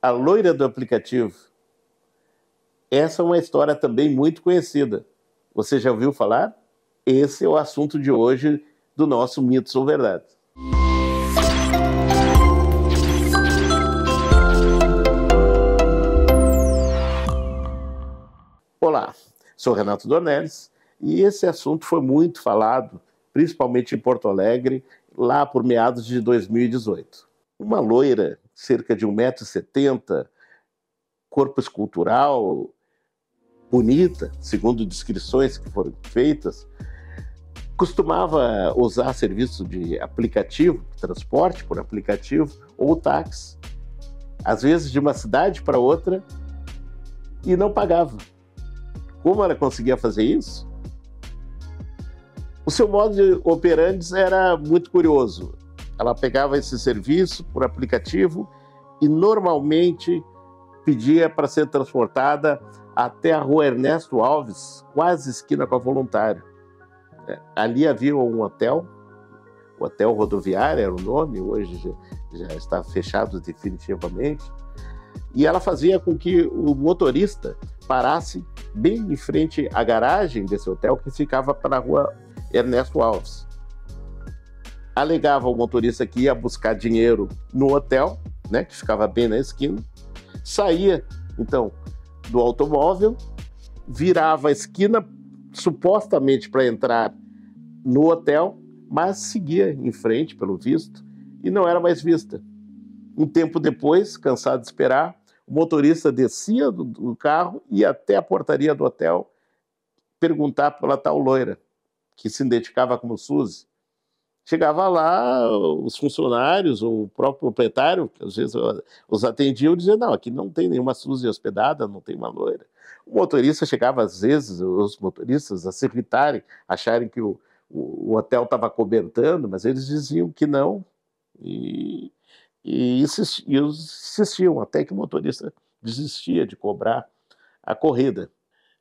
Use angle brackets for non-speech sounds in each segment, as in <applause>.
a loira do aplicativo. Essa é uma história também muito conhecida. Você já ouviu falar? Esse é o assunto de hoje do nosso Mitos ou Verdades. Olá, sou Renato Dornelles e esse assunto foi muito falado, principalmente em Porto Alegre, lá por meados de 2018. Uma loira, cerca de 1,70m, corpo escultural, bonita, segundo descrições que foram feitas, costumava usar serviço de aplicativo, transporte por aplicativo ou táxi, às vezes de uma cidade para outra, e não pagava. Como ela conseguia fazer isso? O seu modo de operantes era muito curioso. Ela pegava esse serviço por aplicativo e normalmente pedia para ser transportada até a rua Ernesto Alves, quase esquina com a voluntária. É, ali havia um hotel, o Hotel Rodoviário era o nome, hoje já está fechado definitivamente. E ela fazia com que o motorista parasse bem em frente à garagem desse hotel que ficava para a rua Ernesto Alves alegava ao motorista que ia buscar dinheiro no hotel, né, que ficava bem na esquina, saía então do automóvel, virava a esquina supostamente para entrar no hotel, mas seguia em frente, pelo visto, e não era mais vista. Um tempo depois, cansado de esperar, o motorista descia do, do carro e até a portaria do hotel perguntar pela tal loira, que se identificava como Suzy. Chegava lá, os funcionários, ou o próprio proprietário, que às vezes ah, os atendiam, diziam, não, aqui não tem nenhuma Suzy hospedada, não tem uma loira. O motorista chegava, às vezes, os motoristas a se irritarem, acharem que o, o, o hotel estava cobertando, mas eles diziam que não, e, e insistiam, insistiam até que o motorista desistia de cobrar a corrida.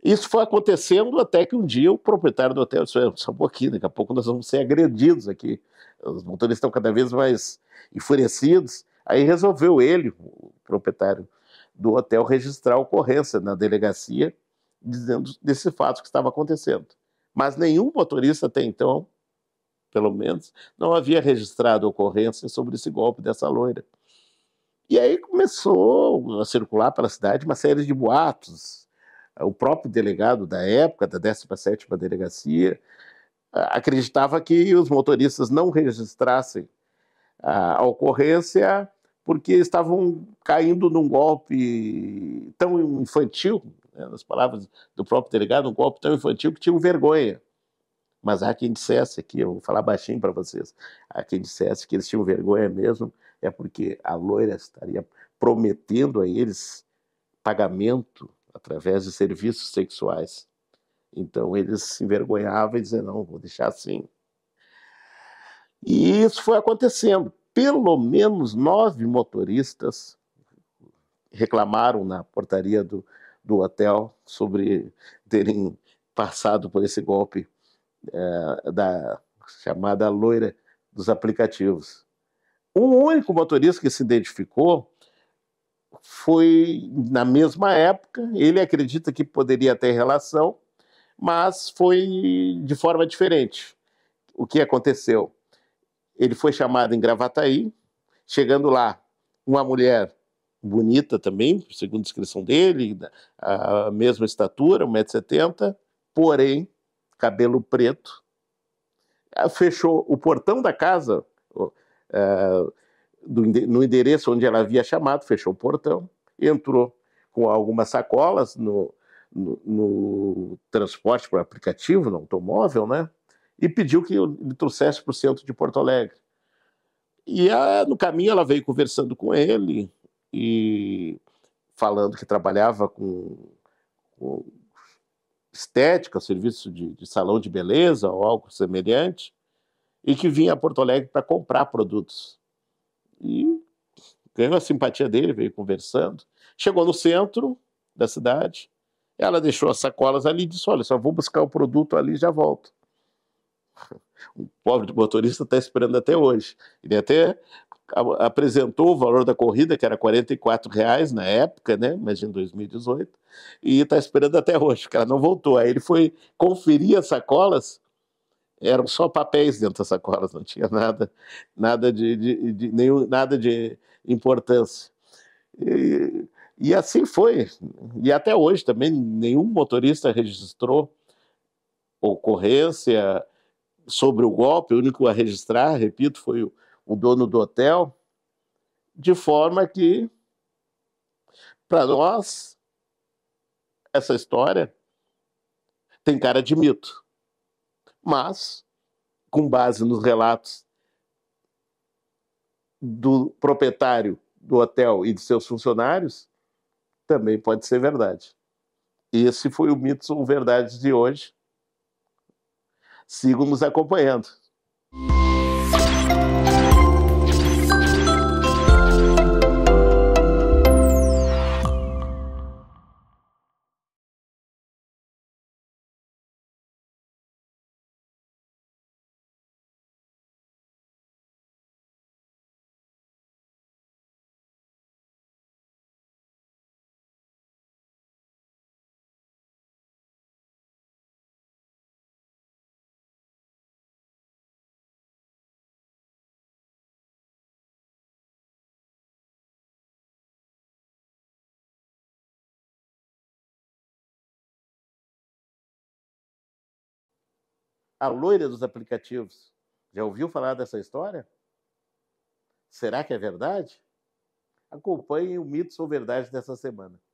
Isso foi acontecendo até que um dia o proprietário do hotel disse: só um pouquinho, daqui a pouco nós vamos ser agredidos aqui. Os motoristas estão cada vez mais enfurecidos. Aí resolveu ele, o proprietário do hotel, registrar a ocorrência na delegacia, dizendo desse fato que estava acontecendo. Mas nenhum motorista até então, pelo menos, não havia registrado ocorrência sobre esse golpe dessa loira. E aí começou a circular pela cidade uma série de boatos o próprio delegado da época, da 17ª Delegacia, acreditava que os motoristas não registrassem a ocorrência porque estavam caindo num golpe tão infantil, né, nas palavras do próprio delegado, um golpe tão infantil que tinham vergonha. Mas há quem dissesse aqui, eu vou falar baixinho para vocês, há quem dissesse que eles tinham vergonha mesmo, é porque a loira estaria prometendo a eles pagamento através de serviços sexuais. Então eles se envergonhavam e diziam: não, vou deixar assim. E isso foi acontecendo. Pelo menos nove motoristas reclamaram na portaria do, do hotel sobre terem passado por esse golpe é, da chamada loira dos aplicativos. Um único motorista que se identificou foi na mesma época, ele acredita que poderia ter relação, mas foi de forma diferente. O que aconteceu? Ele foi chamado em Gravataí, chegando lá, uma mulher bonita também, segundo a descrição dele, a mesma estatura, 1,70m, porém, cabelo preto, fechou o portão da casa, uh, do, no endereço onde ela havia chamado, fechou o portão, entrou com algumas sacolas no, no, no transporte para aplicativo, no automóvel, né? E pediu que ele trouxesse para o centro de Porto Alegre. E a, no caminho ela veio conversando com ele e falando que trabalhava com, com estética, serviço de, de salão de beleza ou algo semelhante, e que vinha a Porto Alegre para comprar produtos e ganhou a simpatia dele, veio conversando. Chegou no centro da cidade, ela deixou as sacolas ali e disse: Olha, só vou buscar o produto ali e já volto. O <laughs> pobre motorista está esperando até hoje. Ele até apresentou o valor da corrida, que era R$ reais na época, né? mas em 2018, e está esperando até hoje, porque ela não voltou. Aí ele foi conferir as sacolas, eram só papéis dentro das sacolas, não tinha nada, nada de, de, de nenhum, nada de importância. E, e, assim foi. E até hoje também nenhum motorista registrou ocorrência sobre o golpe. O único a registrar, repito, foi o, o dono do hotel, de forma que para nós essa história tem cara de mito mas com base nos relatos do proprietário do hotel e de seus funcionários, também pode ser verdade. Esse foi o Mitos ou Verdades de hoje. Sigo nos acompanhando. a loira dos aplicativos. Já ouviu falar dessa história? Será que é verdade? Acompanhe o Mitos ou Verdade dessa semana.